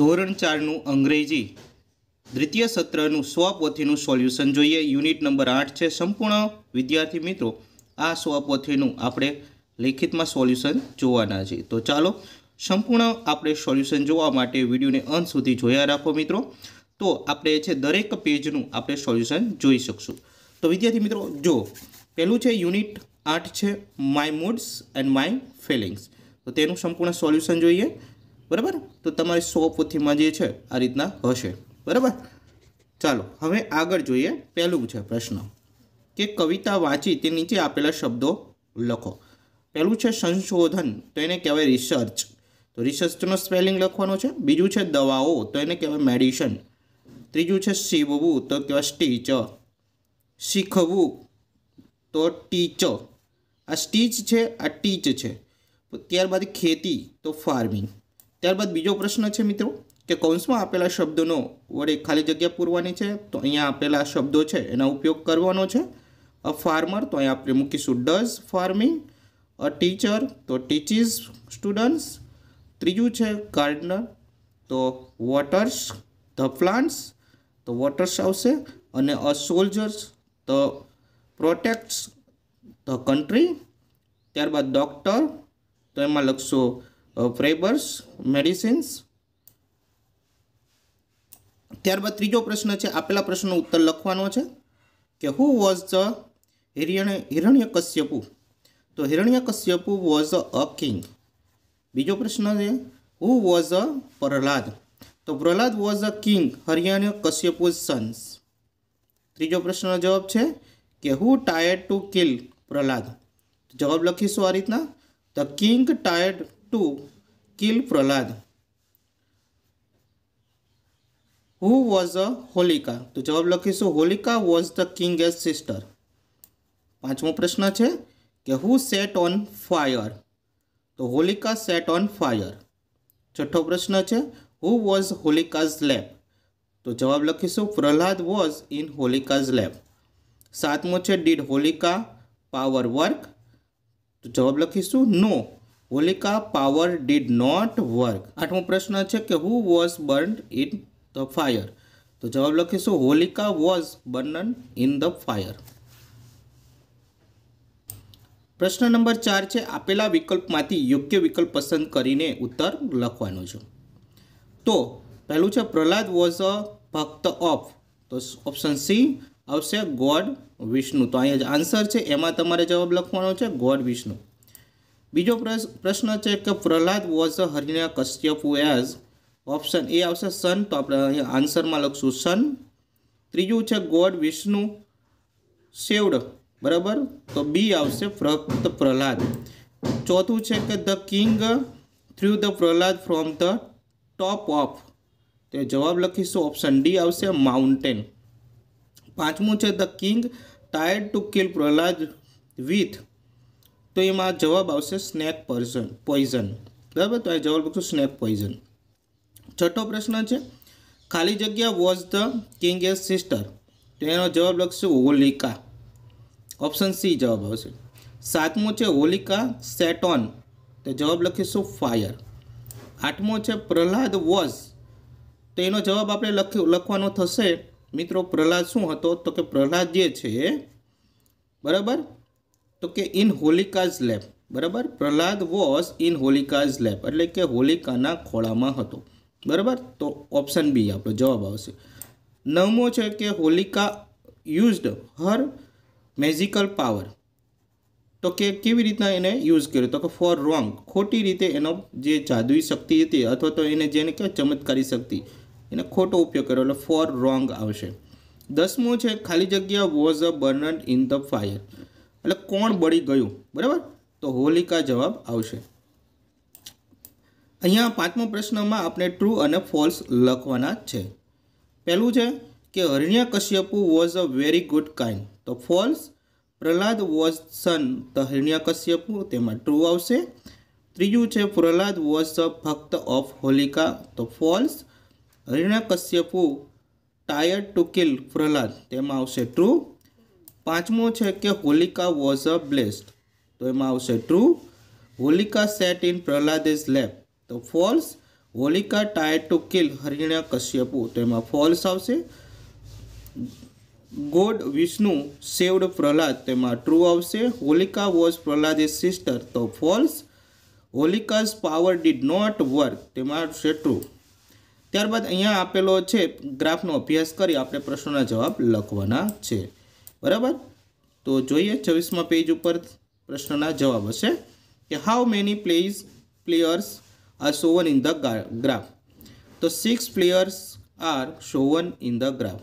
ધોરણ ચારનું અંગ્રેજી દ્વિતીય સત્રનું સ્વપોથીનું સોલ્યુશન જોઈએ યુનિટ નંબર આઠ છે સંપૂર્ણ વિદ્યાર્થી મિત્રો આ સ્વપોથીનું આપણે લેખિતમાં સોલ્યુશન જોવાના છે તો ચાલો સંપૂર્ણ આપણે સોલ્યુશન જોવા માટે વિડીયોને અંત સુધી જોયા રાખો મિત્રો તો આપણે છે દરેક પેજનું આપણે સોલ્યુશન જોઈ શકશું તો વિદ્યાર્થી મિત્રો જો પહેલું છે યુનિટ આઠ છે my moods and my feelings તો તેનું સંપૂર્ણ સોલ્યુશન જોઈએ બરાબર તો તમારી સો પોથીમાં જે છે આ રીતના હશે બરાબર ચાલો હવે આગળ જોઈએ પહેલું છે પ્રશ્ન કે કવિતા વાંચી તે નીચે આપેલા શબ્દો લખો પહેલું છે સંશોધન તો એને કહેવાય રિસર્ચ તો રિસર્ચનો સ્પેલિંગ લખવાનો છે બીજું છે દવાઓ તો એને કહેવાય મેડિસન ત્રીજું છે શીવવું તો કહેવાય સ્ટીચ શીખવું તો ટીચ આ સ્ટીચ છે આ ટીચ છે ત્યારબાદ ખેતી તો ફાર્મિંગ ત્યારબાદ બીજો પ્રશ્ન છે મિત્રો કે કૌંસમાં આપેલા શબ્દોનો વડે ખાલી જગ્યા પૂરવાની છે તો અહીંયા આપેલા શબ્દો છે એનો ઉપયોગ કરવાનો છે અ ફાર્મર તો અહીંયા આપણે મૂકીશું ડઝ ફાર્મિંગ અ ટીચર તો ટીચીસ સ્ટુડન્ટ્સ ત્રીજું છે ગાર્ડનર તો વોટર્સ ધ પ્લાન્ટ્સ તો વોટર્સ આવશે અને અ સોલ્જર્સ તો પ્રોટેક્ટ્સ ધ કન્ટ્રી ત્યારબાદ ડૉક્ટર તો એમાં લખશો ફ્રેબર્સ મેડિસિન્સ ત્યારબાદ ત્રીજો પ્રશ્ન છે આપેલા પ્રશ્નનો ઉત્તર લખવાનો છે કે હુ વોઝ ધ હિરણ્ય હિરણ્ય કશ્યપુ તો હિરણ્ય કશ્યપુ વોઝ અ કિંગ બીજો પ્રશ્ન છે હુ વોઝ અ પ્રહલાદ તો Prahlad was a king Hiranyakashipu sons ત્રીજો પ્રશ્નનો જવાબ છે કે who tried to kill Prahlad જવાબ લખીશું આ રીતના the king tried to kill Prahlad? Who was a Holika? તો જવાબ લખીશું Holika was the king as sister પાંચમો પ્રશ્ન છે કે હુ સેટ ઓન ફાયર તો હોલિકા સેટ ઓન ફાયર છઠ્ઠો પ્રશ્ન છે હુ વોઝ હોલિકાઝ લેબ તો જવાબ લખીશું Prahlad was in Holika's lap સાતમો છે ડીડ હોલિકા પાવર વર્ક તો જવાબ લખીશું no Holika power did not work આઠમો પ્રશ્ન છે કે who was burn in the fire તો જવાબ લખીશું Holika was burned in the fire પ્રશ્ન નંબર ચાર છે આપેલા વિકલ્પમાંથી યોગ્ય વિકલ્પ પસંદ કરીને ઉત્તર લખવાનો છે તો પહેલું છે Prahlad was a bhakt of તો ઓપ્શન સી આવશે ગોડ વિષ્ણુ તો અહીંયા આન્સર છે એમાં તમારે જવાબ લખવાનો છે ગોડ વિષ્ણુ બીજો પ્રશ્ન છે કે Prahlad was a Hiranyakashipu was option A આવશે સન તો આપણે અહીંયા આન્સરમાં લખશું સન ત્રીજું છે ગોડ વિષ્ણુ શેવડ બરાબર તો બી આવશે ફક્ત પ્રહલાદ ચોથું છે કે the king threw the Prahlad from the top of તે જવાબ લખીશું ઓપ્શન ડી આવશે માઉન્ટેન પાંચમું છે the king tried to kill Prahlad with તો એમાં જવાબ આવશે સ્નેક પર્ઝન પોઈઝન બરાબર તો એ જવાબ લખશું સ્નેક પોઈઝન છઠ્ઠો પ્રશ્ન છે ખાલી જગ્યા was the king as sister તો એનો જવાબ લખશું હોલિકા ઓપ્શન સી જવાબ આવશે સાતમો છે હોલિકા સેટોન તો જવાબ લખીશું ફાયર આઠમો છે પ્રહલાદ વોઝ તો એનો જવાબ આપણે લખવાનો થશે મિત્રો પ્રહલાદ શું હતો તો કે પ્રહલાદ જે છે બરાબર તો કે ઇન હોલિકાઝ લેબ બરાબર Prahlad was in Holika's lap એટલે કે હોલિકાના ખોળામાં હતો બરાબર તો ઓપ્શન બી આપણો જવાબ આવશે નવમો છે કે Holika used her magical power તો કે કેવી રીતના એને યુઝ કર્યો તો કે ફોર રોંગ ખોટી રીતે એનો જે જાદુઈ શક્તિ હતી અથવા તો એને જેને કહેવાય ચમત્કારી શક્તિ એને ખોટો ઉપયોગ કર્યો એટલે ફોર રોંગ આવશે દસમો છે ખાલી જગ્યા was a burned in the fire એટલે કોણ બળી ગયું બરાબર તો હોલિકા જવાબ આવશે અહીંયા પાંચમો પ્રશ્નમાં આપણે ટ્રુ અને ફોલ્સ લખવાના છે પહેલું છે કે Hiranyakashipu was a very good kind તો false Prahlad was son the Hiranyakashipu તેમાં ટ્રુ આવશે ત્રીજું છે Prahlad was a bhakt of Holika તો false Hiranyakashipu tried to kill Prahlad તેમાં આવશે ટ્રુ પાંચમો છે કે હોલિકા વોઝ અ બ્લેસ્ડ તો એમાં આવશે true Holika sat in Prahlad lap lap તો false Holika tried to kill Hiranyakashipu તો એમાં ફોલ્સ આવશે ગોડ વિષ્ણુ સેવડ પ્રહલાદ તેમાં એમાં ટ્રુ આવશે હોલિકા વોઝ પ્રહલાદ સિસ્ટર તો false Holika's power did not work તેમાં આવશે ટ્રુ ત્યારબાદ અહીંયા આપેલો છે ગ્રાફનો અભ્યાસ કરી આપણે પ્રશ્નોના જવાબ લખવાના છે બરાબર તો જોઈએ છવ્વીસમાં પેજ ઉપર પ્રશ્નના જવાબ હશે કે how many players players are shown in the graph તો six players are shown in the graph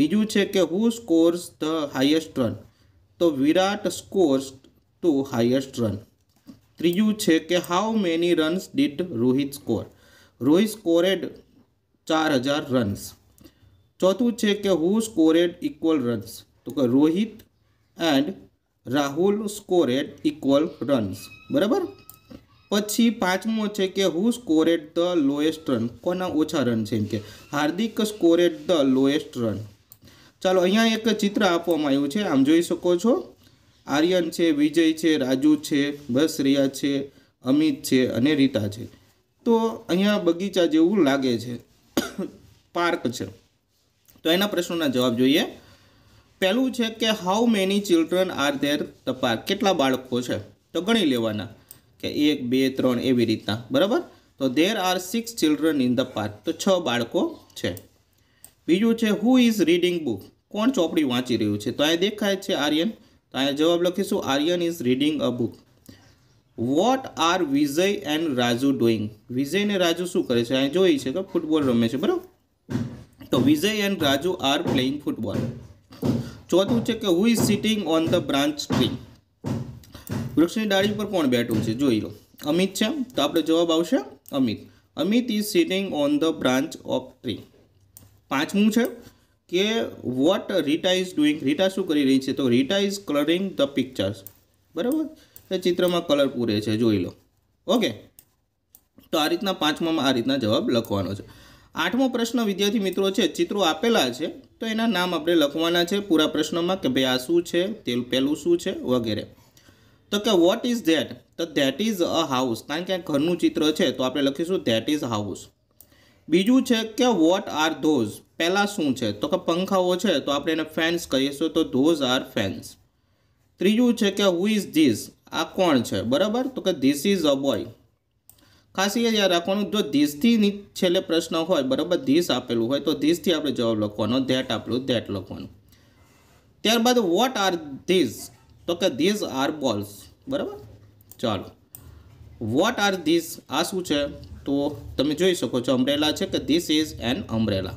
બીજું છે કે who scores the highest run તો Virat scores to highest run ત્રીજું છે કે how many runs did Rohit score Rohit scored ચાર હજાર રન્સ ચોથું છે કે હુ સ્કોરેડ ઇક્વલ રન્સ તો કે Rohit and Rahul scored equal runs બરાબર પછી પાંચમો છે કે who scored the lowest run કોના ઓછા રન છે એમ કે Hardik scored the lowest run ચાલો અહીંયા એક ચિત્ર આપવામાં આવ્યું છે આમ જોઈ શકો છો આર્યન છે વિજય છે રાજુ છે બસ રિયા છે અમિત છે અને રીતા છે તો અહીંયા બગીચા જેવું લાગે છે પાર્ક છે તો એના પ્રશ્નોના જવાબ જોઈએ પહેલું છે કે how many children are there તપાર કેટલા બાળકો છે તો ગણી લેવાના કે એક બે ત્રણ એવી રીતના બરાબર તો there are six children in the park તો છ બાળકો છે બીજું છે હુ ઇઝ રીડિંગ બુક કોણ ચોપડી વાંચી રહ્યું છે તો અહીંયા દેખાય છે આર્યન તો અહીંયા જવાબ લખીશું Aryan is reading a book what are Vijay and Raju doing Vijay ને રાજુ શું કરે છે અહીંયા જોઈ છે કે ફૂટબોલ રમે છે બરાબર તો Vijay and Raju are playing football ચોથું છે કે who is sitting on the branch tree વૃક્ષની ડાળી પર કોણ બેઠું છે જોઈ લો અમિત છે તો આપણે જવાબ આવશે Amit Amit is sitting on the branch of tree પાંચમું છે કે what Rita is doing Rita શું કરી રહી છે તો Rita is colouring the pictures બરાબર એ ચિત્રમાં કલર પૂરે છે જોઈ લો ઓકે તો આ રીતના પાંચમામાં આ રીતના જવાબ લખવાનો છે આઠમો પ્રશ્ન વિદ્યાર્થી મિત્રો છે ચિત્રો આપેલા છે તો એના નામ આપણે લખવાના છે પૂરા પ્રશ્નમાં કે ભાઈ આ શું છે તે પહેલું શું છે વગેરે તો કે વોટ ઇઝ ધેટ તો ધેટ ઇઝ અ હાઉસ કારણ કે આ ઘરનું ચિત્ર છે તો આપણે લખીશું ધેટ ઇઝ હાઉસ બીજું છે કે વોટ આર ધોઝ પહેલાં શું છે તો કે પંખાઓ છે તો આપણે એને ફેન્સ કહીશું તો ધોઝ આર ફેન્સ ત્રીજું છે કે હુ ઇઝ ધીસ આ કોણ છે બરાબર તો કે ધીસ ઇઝ અ બોય ખાસી યાદ રાખવાનું જો ધીસથી છેલ્લે પ્રશ્ન હોય બરાબર ધીસ આપેલું હોય તો ધીસથી આપણે જવાબ લખવાનો ધેટ આપેલું ધેટ લખવાનું ત્યારબાદ વોટ આર ધીસ તો કે ધીસ આર બોલ્સ બરાબર ચાલો વોટ આર ધીસ આ શું છે તો તમે જોઈ શકો છો અમ્બ્રેલા છે કે ધીસ ઇઝ એન અમ્બ્રેલા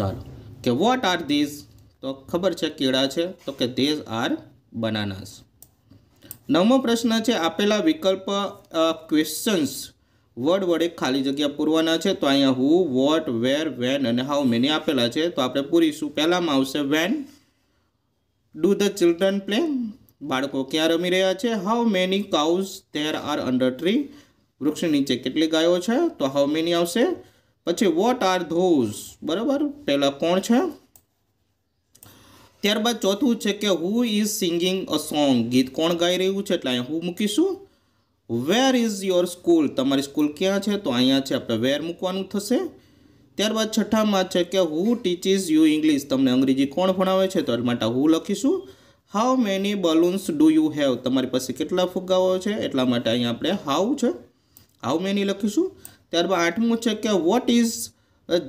ચાલો કે વોટ આર ધીસ તો ખબર છે કેળા છે તો કે ધીઝ આર બનાનાસ નવમો પ્રશ્ન છે આપેલા વિકલ્પ ક્વેશ્ચન્સ વર્ડ વડે ખાલી જગ્યા પૂરવાના છે તો અહીંયા હુ વોટ વેર વેન અને હાઉ મેની આપેલા છે તો આપણે પૂરીશું પહેલામાં આવશે when do the children play બાળકો ક્યાં રમી રહ્યા છે how many cows there are under tree વૃક્ષ નીચે કેટલી ગાયો છે તો હાઉ મેની આવશે પછી વોટ આર ધોઝ બરાબર પહેલાં કોણ છે ત્યારબાદ ચોથું છે કે who is singing a song ગીત કોણ ગાઈ રહ્યું છે એટલે અહીંયા હું મૂકીશું વેર ઇઝ યોર સ્કૂલ તમારી સ્કૂલ ક્યાં છે તો અહીંયા છે આપણે વેર મૂકવાનું થશે ત્યારબાદ છઠ્ઠામાં છે કે હુ ટીચિસ યુ ઇંગ્લિશ તમને અંગ્રેજી કોણ ભણાવે છે તો એના માટે હું લખીશું how many balloons do you have તમારી પાસે કેટલા ફુગ્ગાઓ છે એટલા માટે અહીંયા આપણે હાઉ છે હાઉ મેની લખીશું ત્યારબાદ આઠમું છે કે what is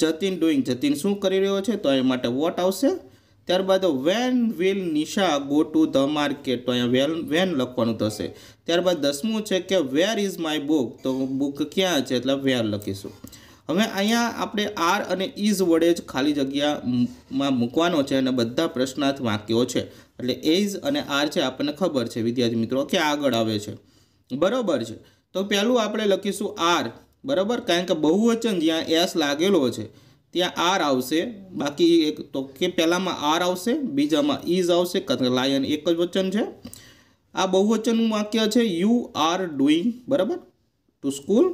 Jatin doing Jatin શું કરી રહ્યો છે તો એ માટે વોટ આવશે ત્યારબાદ when will Nisha go to the market તો અહીંયા વેન વેન લખવાનું થશે ત્યારબાદ દસમું છે કે વેર ઇઝ માય બુક તો બુક ક્યાં છે એટલે વેર લખીશું હવે અહીંયા આપણે આર અને ઇઝ e વડે જ ખાલી જગ્યામાં મૂકવાનો છે અને બધા પ્રશ્નાર્થ વાક્યો છે એટલે એઝ અને આર છે આપણને ખબર છે વિદ્યાર્થી મિત્રો કે આગળ આવે છે બરાબર છે તો પહેલું આપણે લખીશું આર બરાબર કારણ કે બહુવચન જ્યાં એસ લાગેલો છે त्या आर આવશે बाकी એક તો કે પેલામાં આર આવશે બીજામાં ઇઝ આવશે કારણ કે लायन એકવચન છે આ બહુવચનનું વાક્ય છે યુ આર ડુઇંગ બરાબર ટુ સ્કૂલ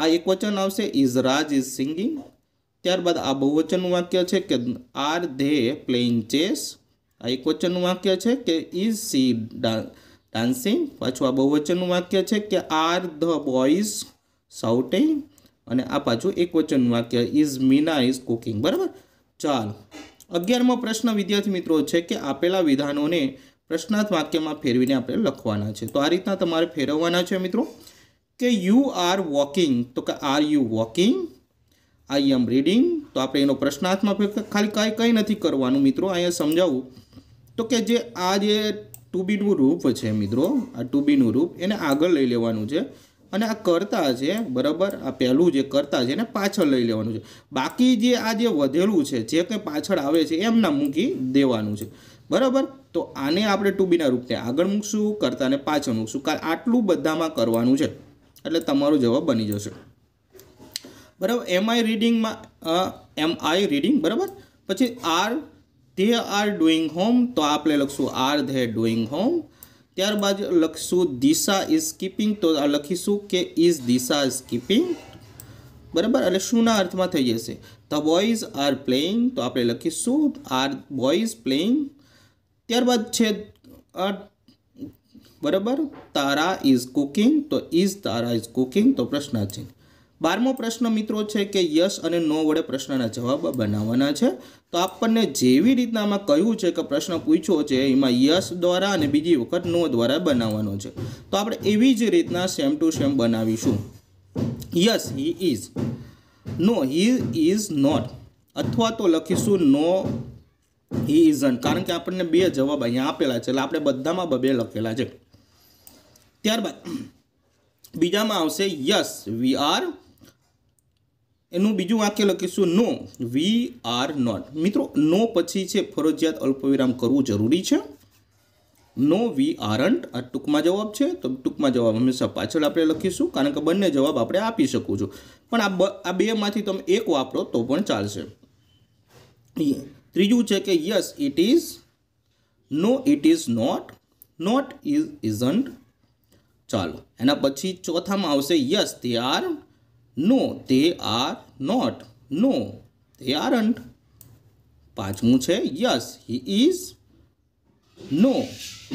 આ એકવચન આવશે ઇઝ રાજ ઇઝ સિંગિંગ ત્યારબાદ આ બહુવચનનું વાક્ય છે કે આર ધે પ્લેઇંગ ચેસ આ એકવચનનું વાક્ય છે કે ઇઝ સી ડાન્સિંગ पाचवा બહુવચનનું વાક્ય છે કે આર ધ બોયસ શાઉટિંગ અને આ પાછું એક વચનનું વાક્ય ઇઝ મીના ઇઝ કુકિંગ બરાબર ચાલો અગિયારમો પ્રશ્ન વિદ્યાર્થી મિત્રો છે કે આપેલા વિધાનોને પ્રશ્નાર્થ વાક્યમાં ફેરવીને આપણે લખવાના છે તો આ રીતના તમારે ફેરવવાના છે મિત્રો કે યુ આર વોકિંગ તો કે are you walking I am reading તો આપણે એનો પ્રશ્નાર્થમાં ખાલી કાંઈ કંઈ નથી કરવાનું મિત્રો અહીંયા સમજાવું તો કે જે આ જે ટુ બીનું રૂપ છે મિત્રો આ ટુ બીનું રૂપ એને આગળ લઈ લેવાનું છે અને આ કરતા છે બરાબર આ પહેલું જે કરતા છે એને પાછળ લઈ લેવાનું છે બાકી જે આ જે વધેલું છે જે કંઈ પાછળ આવે છે એમના મૂકી દેવાનું છે બરાબર તો આને આપણે ટુ બીના રૂપને આગળ મૂકશું કરતાને પાછળ મૂકશું કારણ આટલું બધામાં કરવાનું છે એટલે તમારો જવાબ બની જશે બરાબર એમ આઈ રીડિંગમાં એમ આઈ રીડિંગ બરાબર પછી are they are doing home તો આપણે લખશું આર ધે ડુઈંગ હોમ ત્યારબાદ લખશું દિશા ઇઝ સ્કીપિંગ તો લખીશું કે ઇઝ દિશા સ્કીપિંગ બરાબર એટલે શુંના અર્થમાં થઈ જશે ધ બોઇઝ આર પ્લેઇંગ તો આપણે લખીશું આર બોયઝ પ્લેઇંગ ત્યારબાદ છે બરાબર તારા ઇઝ કુકિંગ તો ઇઝ તારા ઇઝ કુકિંગ તો પ્રશ્ન છે બારમો પ્રશ્ન મિત્રો છે કે યસ અને નો વડે પ્રશ્નના જવાબ બનાવવાના છે તો આપણને જેવી રીતના આમાં કહ્યું છે કે પ્રશ્ન પૂછ્યો છે એમાં યસ દ્વારા અને બીજી વખત નો દ્વારા બનાવવાનો છે તો આપણે એવી જ રીતના સેમ ટુ સેમ બનાવીશું yes he is no he is not અથવા તો લખીશું નો હી ઇઝન કારણ કે આપણને બે જવાબ અહીંયા આપેલા છે એટલે આપણે બધામાં બબે લખેલા છે ત્યારબાદ બીજામાં આવશે યસ વી આર એનું બીજું વાક્ય લખીશું નો વી આર નોટ મિત્રો નો પછી છે ફરજિયાત અલ્પવિરામ કરવું જરૂરી છે નો વી આરન્ટ આ ટૂંકમાં જવાબ છે તો ટૂંકમાં જવાબ હંમેશા પાછળ આપણે લખીશું કારણ કે બંને જવાબ આપણે આપી શકું છું પણ આ આ બેમાંથી તમે એક વાપરો તો પણ ચાલશે ત્રીજું છે કે yes it is no it is not not is isn't ચાલો એના પછી ચોથામાં આવશે યસ ધી આર નો તે આર નોટ નો તે આરન્ટ પાંચમું છે yes he is no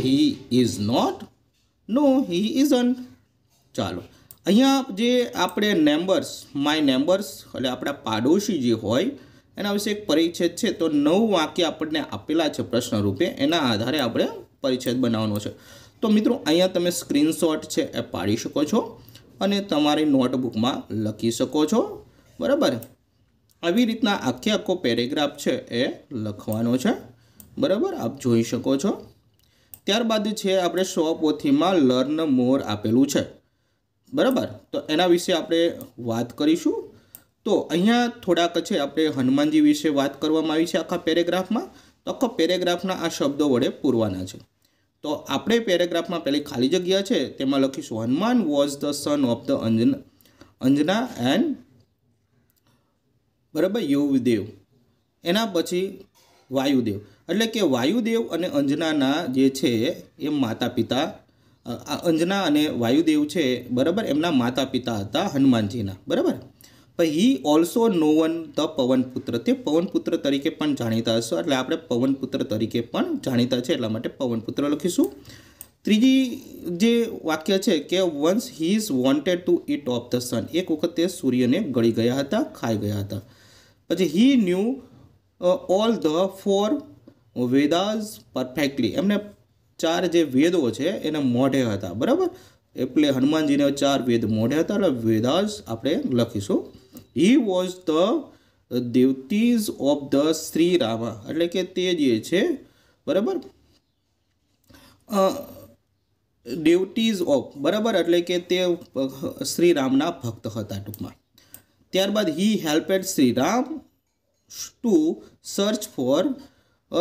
he is not no he isn't ચાલો અહીંયા જે આપણે નેમ્બર્સ માય નેમ્બર્સ એટલે આપણા પાડોશી જે હોય એના વિશે એક પરિચ્છેદ છે તો નવ વાક્ય આપણને આપેલા છે પ્રશ્નરૂપે એના આધારે આપણે પરિચ્છેદ બનાવવાનો છે તો મિત્રો અહીંયા તમે સ્ક્રીનશોટ છે એ પાડી શકો છો અને તમારી નોટબુકમાં લખી શકો છો બરાબર આવી રીતના આખે આખો પેરેગ્રાફ છે એ લખવાનો છે બરાબર આપ જોઈ શકો છો ત્યારબાદ છે આપણે સો પોથીમાં લર્ન મોર આપેલું છે બરાબર તો એના વિશે આપણે વાત કરીશું તો અહીંયા થોડાક છે આપણે હનુમાનજી વિશે વાત કરવામાં આવી છે આખા પેરેગ્રાફમાં તો આખો પેરેગ્રાફના આ શબ્દો વડે પૂરવાના છે તો આપણે પેરેગ્રાફમાં પહેલી ખાલી જગ્યા છે તેમાં લખીશું Hanuman was the son of the Anjana Anjana and બરાબર યુવદેવ એના પછી વાયુદેવ એટલે કે વાયુદેવ અને અંજનાના જે છે એ માતા પિતા અંજના અને વાયુદેવ છે બરાબર એમના માતા પિતા હતા હનુમાનજીના બરાબર હી ઓલ્સો નોવન ધ પવનપુત્ર તે પવનપુત્ર તરીકે પણ જાણીતા હશે એટલે આપણે પવનપુત્ર તરીકે પણ જાણીતા છે એટલા માટે પવનપુત્ર લખીશું ત્રીજી જે વાક્ય છે કે once he is wanted to eat of the sun એક વખત તે સૂર્યને ગળી ગયા હતા ખાઈ ગયા હતા પછી he knew all the four Vedas perfectly એમને ચાર જે વેદો છે એના મોઢે હતા બરાબર એટલે હનુમાનજીને ચાર વેદ મોઢે હતા એટલે વેદાઝ આપણે લખીશું he was the devotees of the Shri Rama એટલે કે તે જે છે બરાબર ડ્યુટીઝ ઓફ બરાબર એટલે કે તે શ્રી રામના ભક્ત હતા ટૂંકમાં ત્યારબાદ he helped Ram to search for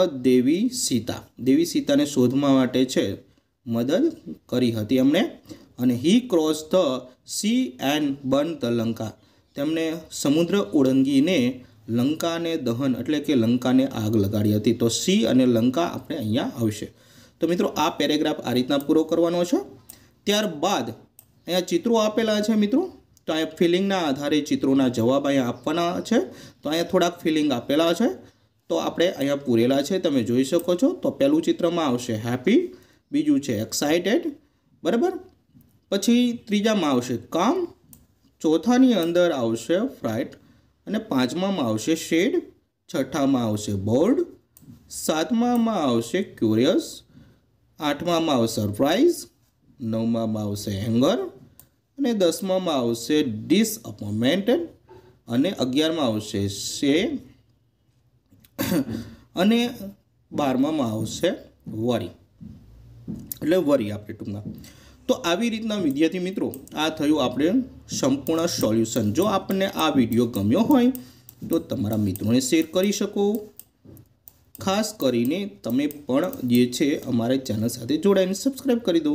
a Devi Sita Devi સીતાને શોધવા માટે છે મદદ કરી હતી એમણે અને he cross the sea and burn the Lanka તેમણે સમુદ્ર ઓળંગીને લંકાને દહન એટલે કે લંકાને આગ લગાડી હતી તો સી અને લંકા આપણે અહીંયા આવશે તો મિત્રો આ પેરેગ્રાફ આ રીતના પૂરો કરવાનો છે ત્યારબાદ અહીંયા ચિત્રો આપેલા છે મિત્રો તો અહીંયા ફિલિંગના આધારે ચિત્રોના જવાબ અહીંયા આપવાના છે તો અહીંયા થોડાક ફિલિંગ આપેલા છે તો આપણે અહીંયા પૂરેલા છે તમે જોઈ શકો છો તો પહેલું ચિત્રમાં આવશે હેપી બીજું છે એક્સાઇટેડ બરાબર પછી ત્રીજામાં આવશે કામ ચોથાની અંદર આવશે ફ્રાઇટ અને પાંચમામાં આવશે શેડ છઠ્ઠામાં આવશે બોર્ડ સાતમામાં આવશે ક્યુરિયસ આઠમામાં આવશે સરપ્રાઇઝ નવમામાં આવશે હેંગર અને દસમામાં આવશે ડિસઅપોઇન્ટમેન્ટેડ અને અગિયારમાં આવશે શે અને બારમામાં આવશે વરી એટલે વરી આપણે ટૂંકમાં તો આવી રીતના વિદ્યાર્થી મિત્રો આ થયું આપણે સંપૂર્ણ સોલ્યુશન જો આપણને આ વિડીયો ગમ્યો હોય તો તમારા મિત્રોને શેર કરી શકો ખાસ કરીને તમે પણ જે છે અમારી ચેનલ સાથે જોડાઈને સબસ્ક્રાઈબ કરી દો